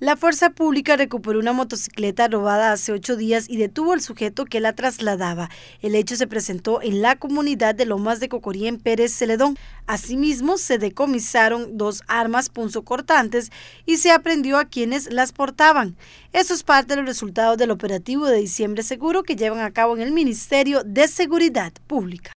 La Fuerza Pública recuperó una motocicleta robada hace ocho días y detuvo al sujeto que la trasladaba. El hecho se presentó en la comunidad de Lomas de Cocorí en Pérez Celedón. Asimismo, se decomisaron dos armas punzocortantes y se aprendió a quienes las portaban. Eso es parte de los resultados del operativo de diciembre seguro que llevan a cabo en el Ministerio de Seguridad Pública.